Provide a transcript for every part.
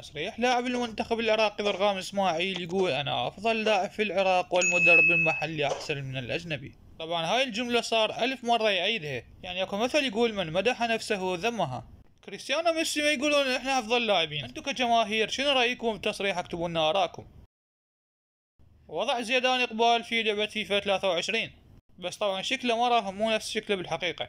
تصريح لاعب المنتخب العراقي برغام اسماعيل يقول انا افضل لاعب في العراق والمدرب المحلي احسن من الاجنبي طبعا هاي الجملة صار ألف مرة يعيدها يعني اكو مثل يقول من مدح نفسه ذمها كريستيانو ميسي ما يقولون احنا افضل لاعبين انتم كجماهير شنو رايكم بتصريح اكتبوا لنا اراءكم وضع زيدان اقبال في لعبة فيفا 23 بس طبعا شكله مرة مو نفس شكله بالحقيقة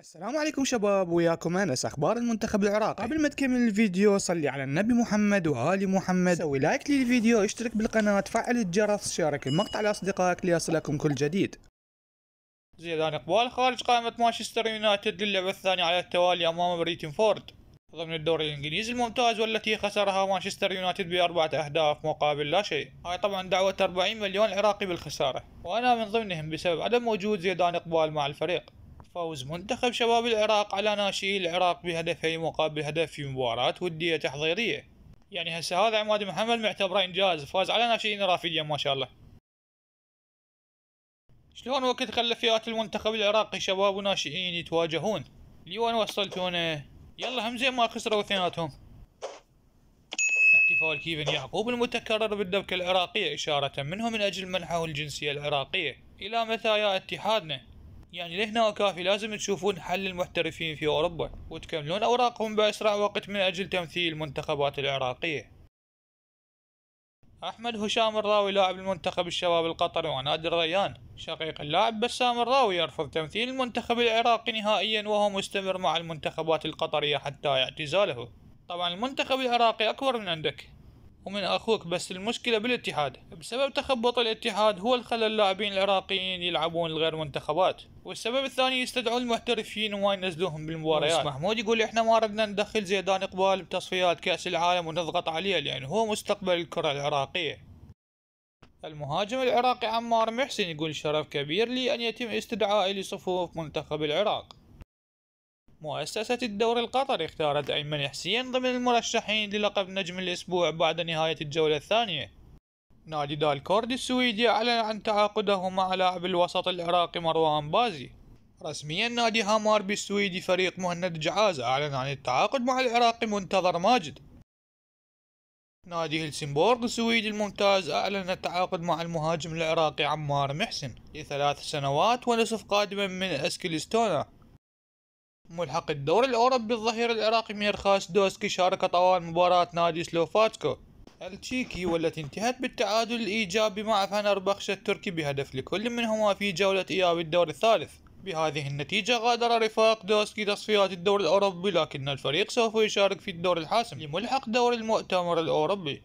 السلام عليكم شباب وياكم انس اخبار المنتخب العراقي قبل ما تكمل الفيديو صلي على النبي محمد وال محمد سوي لايك للفيديو اشترك بالقناه فعل الجرس شارك المقطع لاصدقائك ليصلكم كل جديد زيدان اقبال خارج قائمه مانشستر يونايتد للعبه الثانيه على التوالي امام بريتن فورد ضمن الدوري الانجليزي الممتاز والتي خسرها مانشستر يونايتد باربعه اهداف مقابل لا شيء، هاي طبعا دعوه 40 مليون عراقي بالخساره، وانا من ضمنهم بسبب عدم وجود زيدان اقبال مع الفريق. فوز منتخب شباب العراق على ناشئي العراق بهدفين مقابل هدف في مباراة ودية تحضيرية يعني هسه هذا عماد محمد معتبره انجاز فاز على ناشئين رافديا ما شاء الله شلون وقت خلى فئات المنتخب العراقي شباب وناشئين يتواجهون لوين وصلتونا يلا هم زين ما خسروا اثنيناتهم احتفال كيفن يعقوب المتكرر بالدبكة العراقية إشارة منه من أجل منحه الجنسية العراقية إلى مثايا اتحادنا يعني لهنا كافي لازم تشوفون حل المحترفين في أوروبا وتكملون أوراقهم بأسرع وقت من أجل تمثيل المنتخبات العراقية أحمد هشام الراوي لاعب المنتخب الشباب القطري ونادر ريان شقيق اللاعب بسام الراوي يرفض تمثيل المنتخب العراقي نهائيا وهو مستمر مع المنتخبات القطرية حتى اعتزاله طبعا المنتخب العراقي أكبر من عندك ومن أخوك بس المشكلة بالاتحاد بسبب تخبط الاتحاد هو الخلل اللاعبين العراقيين يلعبون لغير منتخبات والسبب الثاني يستدعون المحترفين وما ينزلوهم بالمباريات محمود يقول احنا ما ردنا ندخل زيدان اقبال بتصفيات كاس العالم ونضغط عليه لان هو مستقبل الكره العراقيه المهاجم العراقي عمار محسن يقول شرف كبير لي ان يتم استدعائي لصفوف منتخب العراق مؤسسة الدوري القطري اختارت أيمن حسين ضمن المرشحين للقب نجم الأسبوع بعد نهاية الجولة الثانية نادي دالكورد السويدي أعلن عن تعاقده مع لاعب الوسط العراقي مروان بازي رسميا نادي هاماربي السويدي فريق مهند جعاز أعلن عن التعاقد مع العراقي منتظر ماجد نادي هلسنبورغ السويدي الممتاز أعلن التعاقد مع المهاجم العراقي عمار محسن لثلاث سنوات ونصف قادما من أسكيلستونا ملحق الدور الأوروبي الظهير العراقي ميرخاس دوسكي شارك طوال مباراة نادي سلوفاتكو التشيكي والتي انتهت بالتعادل الإيجابي مع فنر بخش التركي بهدف لكل منهما في جولة إياب الدور الثالث بهذه النتيجة غادر رفاق دوسكي تصفيات الدور الأوروبي لكن الفريق سوف يشارك في الدور الحاسم لملحق دور المؤتمر الأوروبي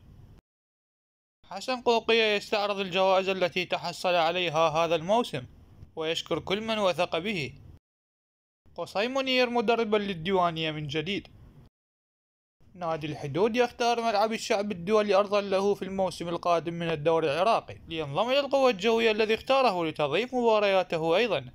حسن قوقية يستعرض الجوائز التي تحصل عليها هذا الموسم ويشكر كل من وثق به قصي منير مدربا للديوانية من جديد نادي الحدود يختار ملعب الشعب الدولي أرضا له في الموسم القادم من الدوري العراقي لينضم إلى القوة الجوية الذي اختاره لتضيف مبارياته أيضا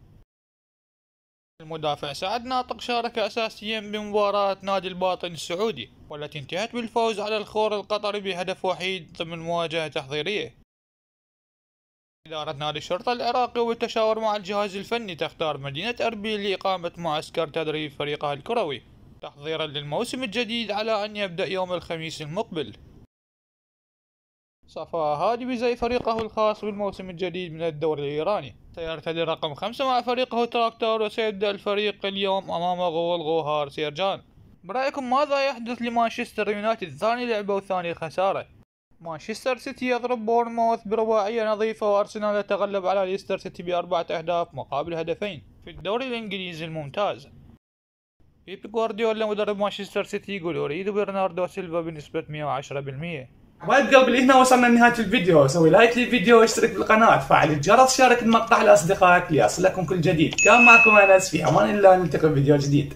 المدافع سعد ناطق شارك أساسيا بمباراة نادي الباطن السعودي والتي انتهت بالفوز على الخور القطري بهدف وحيد ضمن مواجهة تحضيرية إدارة نادي الشرطة العراقي وبالتشاور مع الجهاز الفني تختار مدينة أربيل لإقامة معسكر تدريب فريقها الكروي تحضيرا للموسم الجديد على أن يبدأ يوم الخميس المقبل صفى هادي بزي فريقه الخاص بالموسم الجديد من الدوري الإيراني سيرتدي رقم خمسة مع فريقه تراكتور وسيبدأ الفريق اليوم أمام غول غوهار سيرجان برأيكم ماذا يحدث لمانشستر يونايتد ثاني لعبة وثاني خسارة مانشستر سيتي يضرب بورنموث برباعية نظيفة وأرسنال يتغلب على ليستر سيتي بأربعة أهداف مقابل هدفين في الدوري الإنجليزي الممتاز بيب جوارديولا مدرب مانشستر سيتي يقول اريد برناردو سيلفا بنسبه 110% وايد قبل هنا وصلنا لنهايه الفيديو سوي لايك للفيديو واشترك بالقناه القناه فعل الجرس شارك المقطع لاصدقائك ليصلكم كل جديد كان معكم انس في امان الله نلتقي بفيديو جديد